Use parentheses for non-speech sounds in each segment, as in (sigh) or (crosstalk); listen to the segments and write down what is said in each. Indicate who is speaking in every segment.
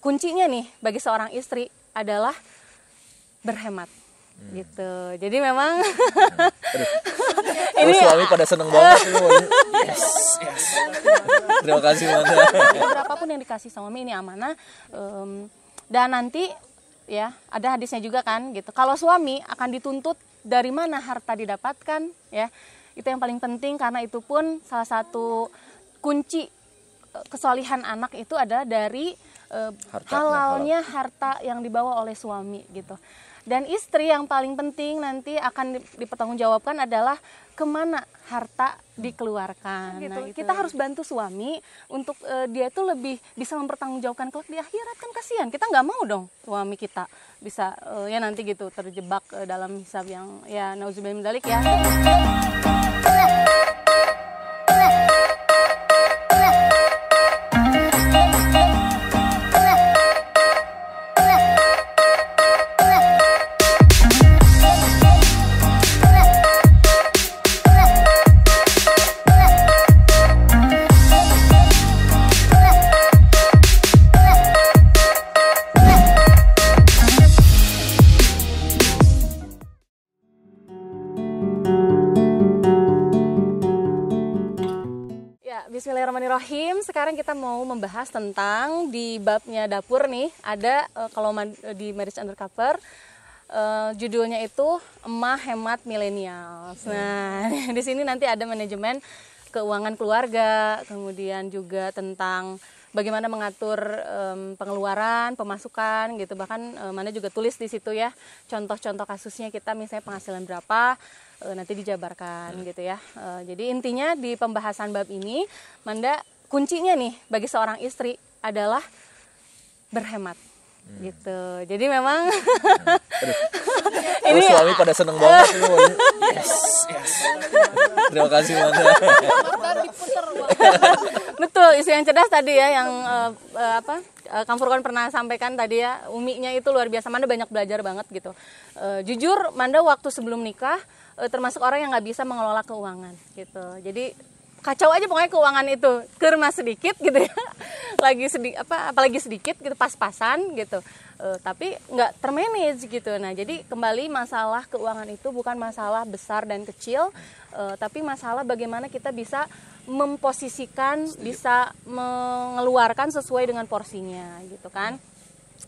Speaker 1: kuncinya nih bagi seorang istri adalah berhemat hmm. gitu jadi memang hmm. (laughs) ini Terus suami pada seneng banget yes, yes. terima kasih Manda berapapun yang dikasih suami ini amanah um, dan nanti ya ada hadisnya juga kan gitu kalau suami akan dituntut dari mana harta didapatkan ya itu yang paling penting karena itu pun salah satu kunci eh, kesolihan anak itu adalah dari uh, eh, harta, halalnya harta yang dibawa oleh suami gitu. Dan istri yang paling penting nanti akan dipertanggungjawabkan adalah kemana harta dikeluarkan. Gitu. Nah, gitu. Kita harus bantu suami untuk uh, dia itu lebih bisa mempertanggungjawabkan kelak di akhirat kan kasihan. Kita nggak mau dong suami kita bisa uh, ya nanti gitu terjebak uh, dalam hisab yang ya nauzubillah ya. Bismillahirrahmanirrahim. Sekarang kita mau membahas tentang di babnya dapur nih ada uh, kalau man, eh, di marriage undercover uh, eh, judulnya itu emah hemat milenial. Iya. Nah (laughs) di sini nanti ada manajemen keuangan keluarga, kemudian juga tentang bagaimana mengatur um, pengeluaran, pemasukan gitu. Bahkan uh, mana juga tulis di situ ya contoh-contoh kasusnya kita misalnya penghasilan berapa e, nanti dijabarkan hmm. gitu ya. E, jadi intinya di pembahasan bab ini Manda kuncinya nih bagi seorang istri adalah berhemat hmm. gitu. Jadi memang hmm. (laughs) ini Terus suami pada seneng banget yes, yes. Terima kasih Manda. Betul, isu yang cerdas tadi ya yang uh, uh, apa? Kang Furkon pernah sampaikan tadi ya, uminya itu luar biasa. Manda banyak belajar banget gitu. Uh, jujur, Manda waktu sebelum nikah Eh, termasuk orang yang nggak bisa mengelola keuangan gitu jadi kacau aja pokoknya keuangan itu kerma sedikit gitu ya (laughs) lagi sedikit apa apalagi sedikit gitu pas-pasan gitu e, tapi nggak termanage gitu nah jadi kembali masalah keuangan itu bukan masalah besar dan kecil e, tapi masalah bagaimana kita bisa memposisikan bisa mengeluarkan sesuai dengan porsinya gitu kan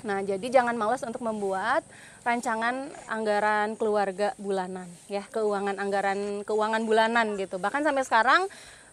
Speaker 1: Nah, jadi jangan malas untuk membuat rancangan anggaran keluarga bulanan, ya, keuangan anggaran keuangan bulanan gitu. Bahkan sampai sekarang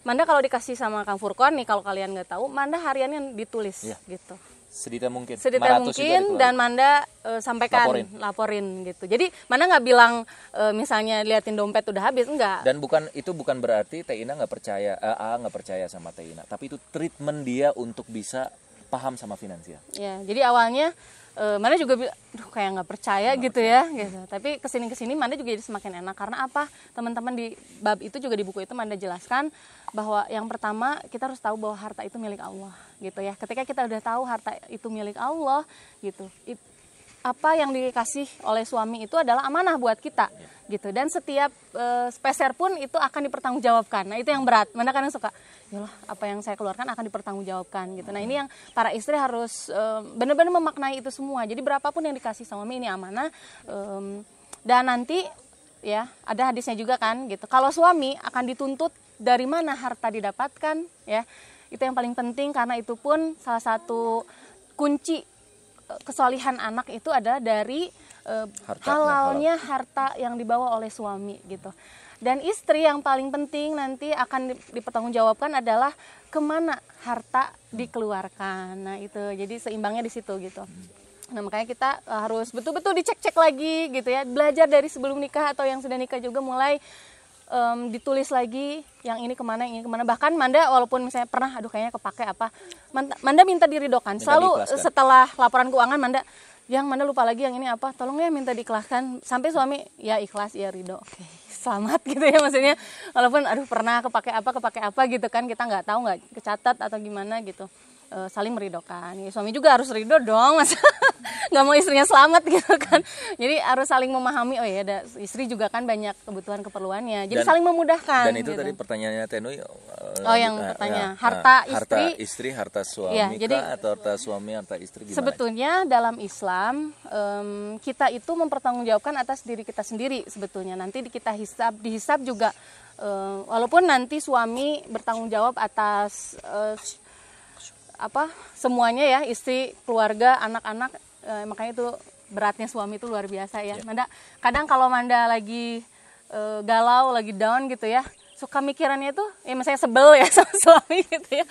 Speaker 1: Manda kalau dikasih sama Kang Furkon nih kalau kalian nggak tahu, Manda hariannya ditulis ya. gitu. Sedita mungkin. Sedita mungkin dan Manda e, sampaikan, laporin. laporin gitu. Jadi Manda nggak bilang e, misalnya liatin dompet udah habis, enggak. Dan bukan itu bukan berarti Teina nggak percaya, eh, A nggak percaya sama Teina, tapi itu treatment dia untuk bisa paham sama finansial. Ya, jadi awalnya e, eh, mana juga duh kayak nggak percaya gak gitu ya gitu. Tapi kesini kesini mana juga jadi semakin enak karena apa? Teman-teman di bab itu juga di buku itu mana jelaskan bahwa yang pertama kita harus tahu bahwa harta itu milik Allah gitu ya. Ketika kita udah tahu harta itu milik Allah gitu, it, apa yang dikasih oleh suami itu adalah amanah buat kita ya. gitu dan setiap e, speser pun itu akan dipertanggungjawabkan nah itu yang berat mana kadang suka yalah apa yang saya keluarkan akan dipertanggungjawabkan gitu nah ini yang para istri harus e, benar-benar memaknai itu semua jadi berapapun yang dikasih suami ini amanah e, dan nanti ya ada hadisnya juga kan gitu kalau suami akan dituntut dari mana harta didapatkan ya itu yang paling penting karena itu pun salah satu kunci kesolihan anak itu adalah dari uh, harta, halalnya halal. harta yang dibawa oleh suami gitu. Dan istri yang paling penting nanti akan dipertanggungjawabkan adalah kemana harta dikeluarkan. Nah itu jadi seimbangnya di situ gitu. Nah makanya kita harus betul-betul dicek-cek lagi gitu ya. Belajar dari sebelum nikah atau yang sudah nikah juga mulai um, ditulis lagi yang ini kemana yang ini kemana bahkan Manda walaupun misalnya pernah aduh kayaknya kepake apa Manda minta diridokan minta selalu diikhlaskan. setelah laporan keuangan Manda yang Manda lupa lagi yang ini apa tolong ya minta diikhlaskan sampai suami ya ikhlas ya ridho (laughs) oke selamat gitu ya maksudnya walaupun aduh pernah kepake apa kepake apa gitu kan kita nggak tahu nggak kecatat atau gimana gitu uh, saling meridokan. Ya, suami juga harus ridho dong, masa (laughs) nggak mau istrinya selamat gitu kan. Jadi harus saling memahami. Oh ya, ada istri juga kan banyak kebutuhan keperluannya. Jadi dan, saling memudahkan. Dan itu gitu. tadi pertanyaannya Tenui, eh, Oh yang nah, pertanyaan nah, harta istri. Harta istri, harta iya, suami. Ya, jadi kah, atau harta suami, harta istri. Gimana? Sebetulnya dalam Islam um, kita itu mempertanggungjawabkan atas diri kita sendiri sebetulnya. Nanti kita hisap dihisap juga. Uh, walaupun nanti suami bertanggung jawab atas uh, apa semuanya ya istri keluarga anak-anak eh, makanya itu beratnya suami itu luar biasa ya yeah. Manda kadang kalau Manda lagi eh, galau lagi down gitu ya suka mikirannya itu ya misalnya sebel ya (laughs) sama suami gitu ya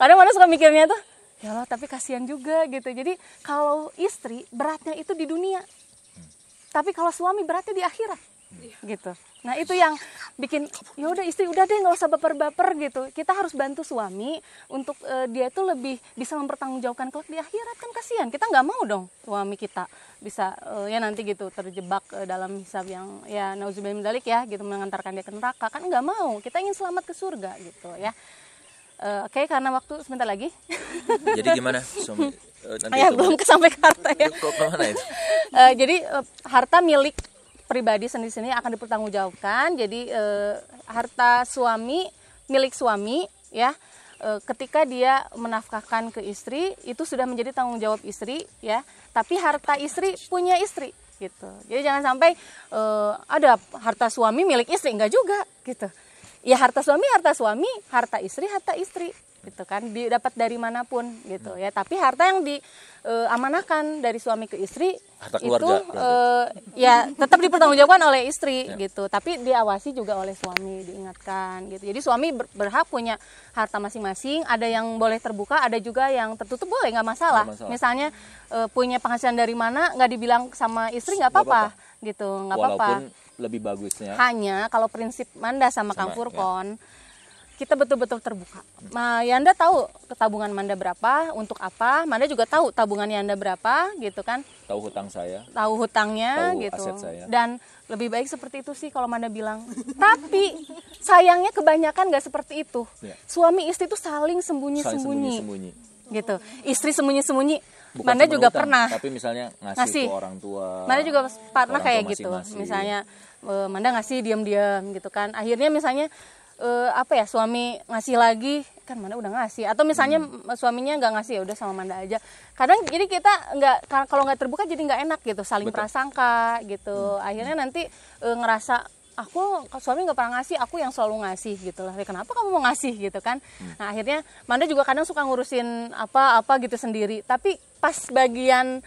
Speaker 1: kadang Manda suka mikirnya tuh ya Allah tapi kasihan juga gitu jadi kalau istri beratnya itu di dunia hmm. tapi kalau suami beratnya di akhirat Iya. gitu. Nah itu yang bikin ya udah istri udah deh nggak usah baper-baper gitu. Kita harus bantu suami untuk uh, dia itu lebih bisa mempertanggungjawabkan kelak di akhirat kan kasihan. Kita nggak mau dong suami kita bisa uh, ya nanti gitu terjebak uh, dalam hisab yang ya nauzubillah mendalik ya gitu mengantarkan dia ke neraka kan nggak mau. Kita ingin selamat ke surga gitu ya. Uh, Oke, okay, karena waktu sebentar lagi. (laughs) Jadi gimana suami? Uh, nanti belum kesampaikan harta ya. itu? uh, jadi uh, harta milik pribadi sendiri-sendiri akan dipertanggungjawabkan. Jadi e, harta suami milik suami ya e, ketika dia menafkahkan ke istri itu sudah menjadi tanggung jawab istri ya. Tapi harta istri punya istri gitu. Jadi jangan sampai e, ada harta suami milik istri enggak juga gitu. Ya harta suami harta suami, harta istri harta istri gitu kan dapat dari manapun gitu hmm. ya tapi harta yang diamanahkan eh, e, dari suami ke istri harta itu E, ya tetap dipertanggungjawabkan oleh istri ya. gitu tapi diawasi juga oleh suami diingatkan gitu jadi suami berhak punya harta masing-masing ada yang boleh terbuka ada juga yang tertutup boleh nggak masalah. masalah misalnya e, punya penghasilan dari mana nggak dibilang sama istri nggak apa-apa gitu nggak apa-apa lebih bagusnya hanya kalau prinsip Manda sama, sama Kang ya. Furkon ya kita betul-betul terbuka. Nah, Yanda tahu tabungan Manda berapa, untuk apa. Manda juga tahu tabungannya Yanda berapa, gitu kan? Tahu hutang saya. Tahu hutangnya, tahu gitu. Aset saya. Dan lebih baik seperti itu sih kalau Manda bilang. Tapi sayangnya kebanyakan nggak seperti itu. Ya. Suami istri itu saling sembunyi-sembunyi. Sembunyi. gitu. Istri sembunyi-sembunyi. Manda juga utang, pernah. Tapi misalnya ngasih, ngasih. ke orang tua. Manda juga pernah kayak masing -masing. gitu. Misalnya e, Manda ngasih diam-diam gitu kan. Akhirnya misalnya uh, apa ya suami ngasih lagi kan mana udah ngasih atau misalnya hmm. suaminya nggak ngasih ya udah sama Manda aja kadang jadi kita nggak kalau nggak terbuka jadi nggak enak gitu saling Betul. prasangka gitu hmm. akhirnya nanti uh, ngerasa aku suami nggak pernah ngasih aku yang selalu ngasih gitu lah eh, kenapa kamu mau ngasih gitu kan hmm. nah akhirnya Manda juga kadang suka ngurusin apa apa gitu sendiri tapi pas bagian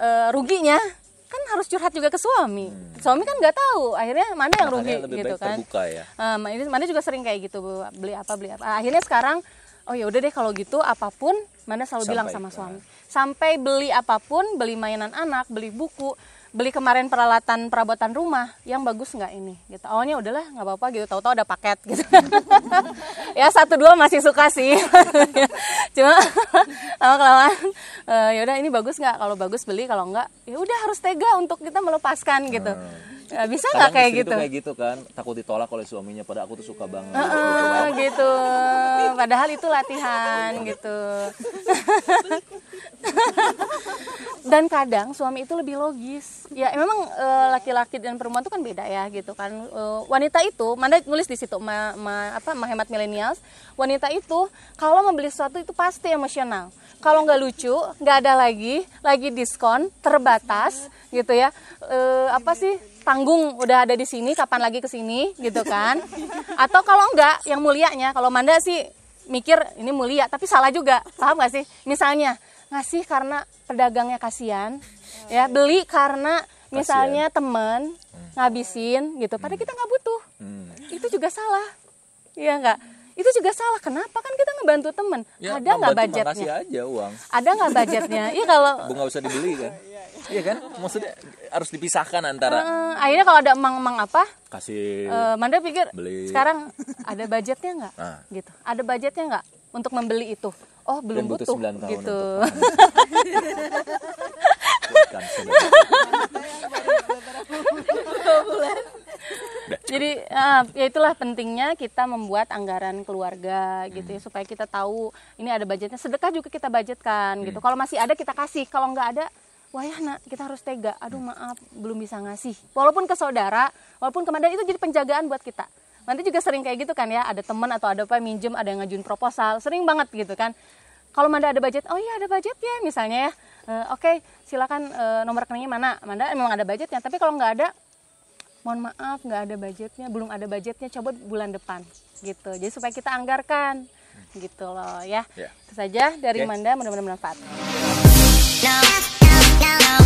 Speaker 1: uh, ruginya kan harus curhat juga ke suami hmm. suami kan nggak tahu akhirnya mana yang rugi gitu kan ya. um, ini mana juga sering kayak gitu beli apa beli apa akhirnya sekarang oh ya udah deh kalau gitu apapun mana selalu sampai bilang sama suami sampai beli apapun beli mainan anak beli buku beli kemarin peralatan perabotan rumah yang bagus nggak ini gitu awalnya oh, udahlah nggak apa-apa gitu tahu-tahu ada paket gitu (laughs) ya satu dua masih suka sih (laughs) cuma (laughs) lama kelamaan uh, eh, ya udah ini bagus nggak kalau bagus beli kalau nggak ya udah harus tega untuk kita melepaskan gitu hmm. bisa nggak kayak gitu kayak gitu kan takut ditolak oleh suaminya pada aku tuh suka banget uh, gitu padahal itu latihan gitu (laughs) (laughs) dan kadang suami itu lebih logis ya memang eh, laki-laki e, dan perempuan itu kan beda ya gitu kan e, wanita itu mana nulis di situ ma, ma, apa menghemat milenials wanita itu kalau membeli sesuatu itu pasti emosional kalau nggak lucu nggak ada lagi lagi diskon terbatas gitu ya e, apa sih tanggung udah ada di sini kapan lagi ke sini gitu kan atau kalau nggak yang mulianya kalau Manda sih mikir ini mulia tapi salah juga paham gak sih misalnya ngasih karena pedagangnya kasihan ya beli karena misalnya teman ngabisin gitu padahal kita nggak butuh hmm. itu juga salah iya nggak itu juga salah kenapa kan kita ngebantu temen ya, ada nggak budgetnya aja uang ada nggak budgetnya iya kalau (laughs) nggak usah dibeli kan iya kan maksudnya harus dipisahkan antara uh, akhirnya kalau ada emang-emang apa kasih uh, manda pikir beli. sekarang ada budgetnya nggak nah. gitu ada budgetnya nggak untuk membeli itu oh belum Dan butuh, butuh tahun gitu. (laughs) Jadi uh, ya itulah pentingnya kita membuat anggaran keluarga gitu ya, hmm. ya supaya kita tahu ini ada budgetnya. Sedekah juga kita budgetkan gitu. hmm. gitu. Kalau masih ada kita kasih, kalau nggak ada wah ya nak kita harus tega aduh hmm. maaf belum bisa ngasih walaupun ke saudara walaupun kemana itu jadi penjagaan buat kita nanti juga sering kayak gitu kan ya ada teman atau ada apa minjem ada yang ngajuin proposal sering banget gitu kan kalau Manda ada budget, oh iya ada budget ya misalnya ya, uh, oke okay, silakan uh, nomor rekeningnya mana, Manda memang ada budgetnya, tapi kalau nggak ada, mohon maaf nggak ada budgetnya, belum ada budgetnya, coba bulan depan gitu, jadi supaya kita anggarkan gitu loh ya, yeah. itu saja dari okay. Manda mudah-mudahan bermanfaat. No, no, no,